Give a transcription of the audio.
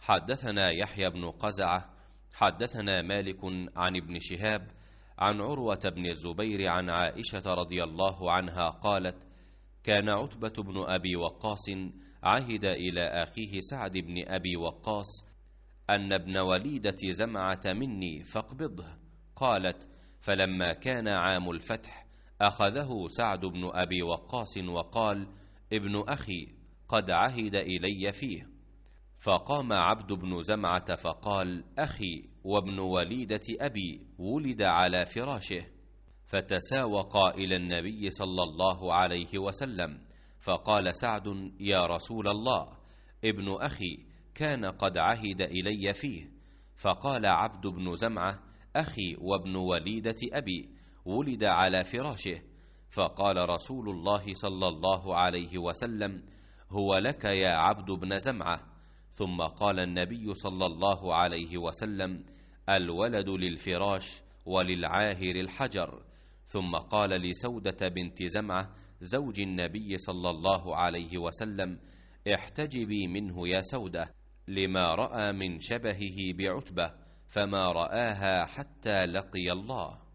حدثنا يحيى بن قزعة حدثنا مالك عن ابن شهاب عن عروة بن الزبير عن عائشة رضي الله عنها قالت كان عتبة بن أبي وقاص عهد إلى أخيه سعد بن أبي وقاص أن ابن وليدة زمعة مني فاقبضه قالت فلما كان عام الفتح أخذه سعد بن أبي وقاص وقال ابن أخي قد عهد إلي فيه فقام عبد بن زمعة فقال أخي وابن وليدة أبي ولد على فراشه فتساوق إلى النبي صلى الله عليه وسلم فقال سعد يا رسول الله ابن أخي كان قد عهد إلي فيه فقال عبد بن زمعة أخي وابن وليدة أبي ولد على فراشه فقال رسول الله صلى الله عليه وسلم هو لك يا عبد بن زمعه ثم قال النبي صلى الله عليه وسلم الولد للفراش وللعاهر الحجر ثم قال لسودة بنت زمعة زوج النبي صلى الله عليه وسلم احتجبي منه يا سودة لما رأى من شبهه بعتبة فما رآها حتى لقي الله